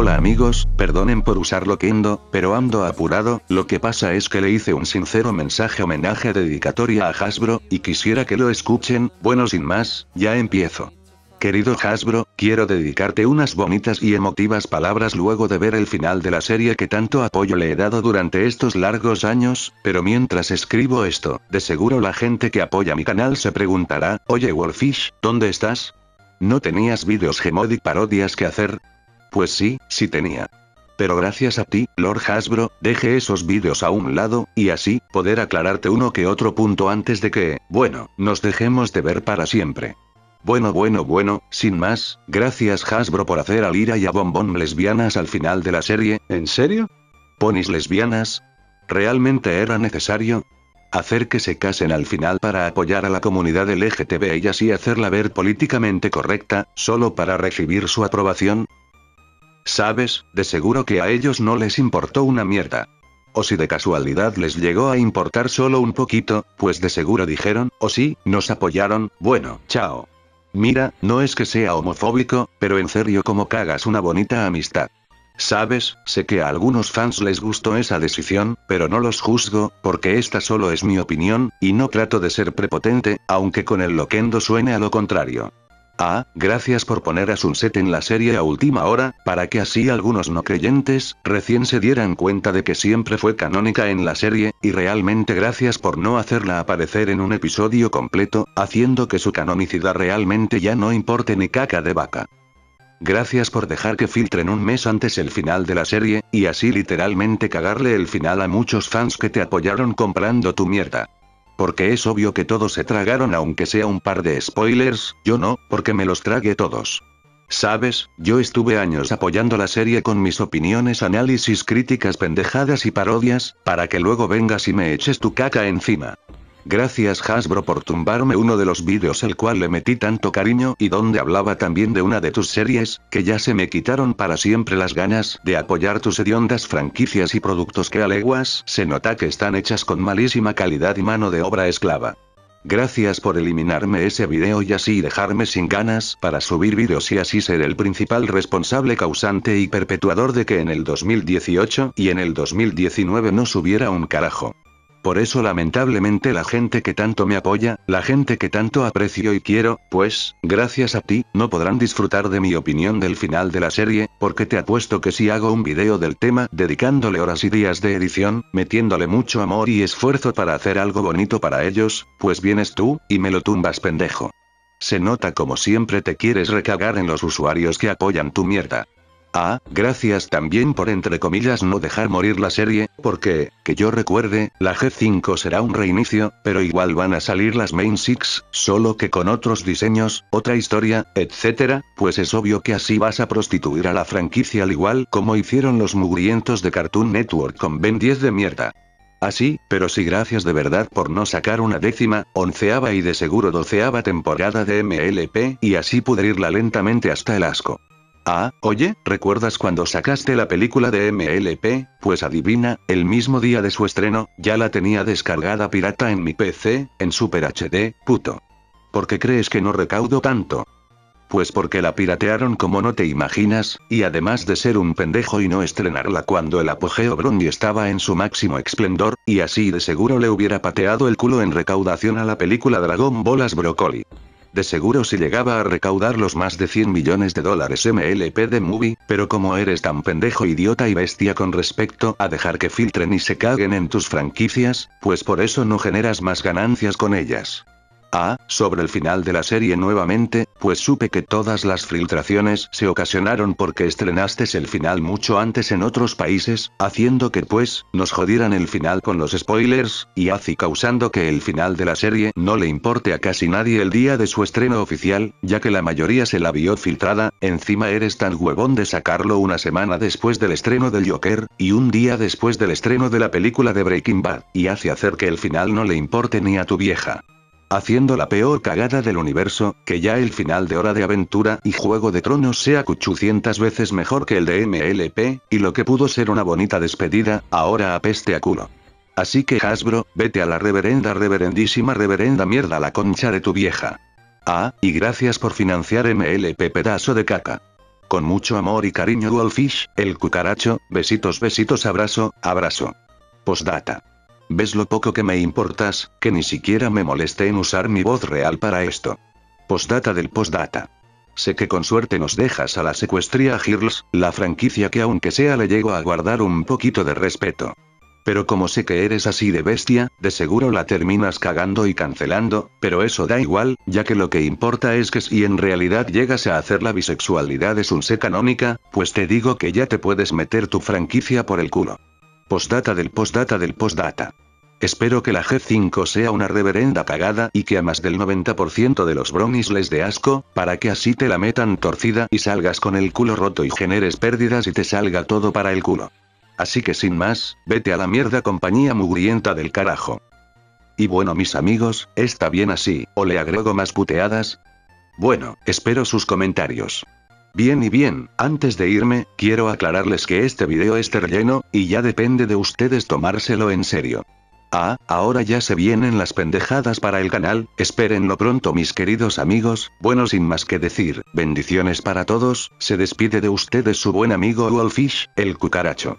Hola amigos, perdonen por usarlo Kendo, pero ando apurado, lo que pasa es que le hice un sincero mensaje homenaje dedicatoria a Hasbro, y quisiera que lo escuchen, bueno sin más, ya empiezo. Querido Hasbro, quiero dedicarte unas bonitas y emotivas palabras luego de ver el final de la serie que tanto apoyo le he dado durante estos largos años, pero mientras escribo esto, de seguro la gente que apoya mi canal se preguntará, oye Wolfish, ¿dónde estás? ¿No tenías vídeos Gemodic parodias que hacer? Pues sí, sí tenía. Pero gracias a ti, Lord Hasbro, deje esos vídeos a un lado, y así, poder aclararte uno que otro punto antes de que, bueno, nos dejemos de ver para siempre. Bueno, bueno, bueno, sin más, gracias Hasbro por hacer a Lira y a Bombón lesbianas al final de la serie, ¿en serio? ¿Ponis lesbianas? ¿Realmente era necesario? Hacer que se casen al final para apoyar a la comunidad LGTB y así hacerla ver políticamente correcta, solo para recibir su aprobación, ¿Sabes? De seguro que a ellos no les importó una mierda. O si de casualidad les llegó a importar solo un poquito, pues de seguro dijeron, o sí, nos apoyaron, bueno, chao. Mira, no es que sea homofóbico, pero en serio como cagas una bonita amistad. Sabes, sé que a algunos fans les gustó esa decisión, pero no los juzgo, porque esta solo es mi opinión, y no trato de ser prepotente, aunque con el loquendo suene a lo contrario. Ah, gracias por poner a Sunset en la serie a última hora, para que así algunos no creyentes recién se dieran cuenta de que siempre fue canónica en la serie, y realmente gracias por no hacerla aparecer en un episodio completo, haciendo que su canonicidad realmente ya no importe ni caca de vaca. Gracias por dejar que filtren un mes antes el final de la serie, y así literalmente cagarle el final a muchos fans que te apoyaron comprando tu mierda porque es obvio que todos se tragaron aunque sea un par de spoilers, yo no, porque me los tragué todos. Sabes, yo estuve años apoyando la serie con mis opiniones, análisis, críticas, pendejadas y parodias, para que luego vengas y me eches tu caca encima. Gracias Hasbro por tumbarme uno de los vídeos el cual le metí tanto cariño y donde hablaba también de una de tus series, que ya se me quitaron para siempre las ganas de apoyar tus hediondas franquicias y productos que aleguas, se nota que están hechas con malísima calidad y mano de obra esclava. Gracias por eliminarme ese vídeo y así dejarme sin ganas para subir vídeos y así ser el principal responsable causante y perpetuador de que en el 2018 y en el 2019 no subiera un carajo. Por eso lamentablemente la gente que tanto me apoya, la gente que tanto aprecio y quiero, pues, gracias a ti, no podrán disfrutar de mi opinión del final de la serie, porque te apuesto que si hago un video del tema dedicándole horas y días de edición, metiéndole mucho amor y esfuerzo para hacer algo bonito para ellos, pues vienes tú, y me lo tumbas pendejo. Se nota como siempre te quieres recagar en los usuarios que apoyan tu mierda. Ah, gracias también por entre comillas no dejar morir la serie, porque, que yo recuerde, la G5 será un reinicio, pero igual van a salir las Main Six, solo que con otros diseños, otra historia, etc., pues es obvio que así vas a prostituir a la franquicia al igual como hicieron los mugrientos de Cartoon Network con Ben 10 de mierda. Así, ah, pero sí gracias de verdad por no sacar una décima, onceava y de seguro doceava temporada de MLP y así pudrirla lentamente hasta el asco. Ah, oye, ¿recuerdas cuando sacaste la película de MLP? Pues adivina, el mismo día de su estreno, ya la tenía descargada pirata en mi PC, en Super HD, puto. ¿Por qué crees que no recaudo tanto? Pues porque la piratearon como no te imaginas, y además de ser un pendejo y no estrenarla cuando el apogeo Brondi estaba en su máximo esplendor, y así de seguro le hubiera pateado el culo en recaudación a la película Dragon Bolas Broccoli de seguro si llegaba a recaudar los más de 100 millones de dólares MLP de Movie, pero como eres tan pendejo idiota y bestia con respecto a dejar que filtren y se caguen en tus franquicias, pues por eso no generas más ganancias con ellas. Ah, sobre el final de la serie nuevamente, pues supe que todas las filtraciones se ocasionaron porque estrenaste el final mucho antes en otros países, haciendo que pues, nos jodieran el final con los spoilers, y así causando que el final de la serie no le importe a casi nadie el día de su estreno oficial, ya que la mayoría se la vio filtrada, encima eres tan huevón de sacarlo una semana después del estreno del Joker, y un día después del estreno de la película de Breaking Bad, y hace hacer que el final no le importe ni a tu vieja. Haciendo la peor cagada del universo, que ya el final de Hora de Aventura y Juego de Tronos sea cuchucientas veces mejor que el de MLP, y lo que pudo ser una bonita despedida, ahora apeste a culo. Así que Hasbro, vete a la reverenda reverendísima reverenda mierda la concha de tu vieja. Ah, y gracias por financiar MLP pedazo de caca. Con mucho amor y cariño Wolfish, el cucaracho, besitos besitos abrazo, abrazo. Postdata. ¿Ves lo poco que me importas, que ni siquiera me moleste en usar mi voz real para esto? Postdata del postdata. Sé que con suerte nos dejas a la secuestría Girls, la franquicia que aunque sea le llego a guardar un poquito de respeto. Pero como sé que eres así de bestia, de seguro la terminas cagando y cancelando, pero eso da igual, ya que lo que importa es que si en realidad llegas a hacer la bisexualidad es un sé canónica, pues te digo que ya te puedes meter tu franquicia por el culo. Postdata del postdata del postdata. Espero que la G5 sea una reverenda cagada y que a más del 90% de los bronis les dé asco, para que así te la metan torcida y salgas con el culo roto y generes pérdidas y te salga todo para el culo. Así que sin más, vete a la mierda compañía mugrienta del carajo. Y bueno mis amigos, está bien así, o le agrego más puteadas. Bueno, espero sus comentarios. Bien y bien, antes de irme, quiero aclararles que este video está relleno, y ya depende de ustedes tomárselo en serio. Ah, ahora ya se vienen las pendejadas para el canal, espérenlo pronto mis queridos amigos, bueno sin más que decir, bendiciones para todos, se despide de ustedes su buen amigo Wolfish, el cucaracho.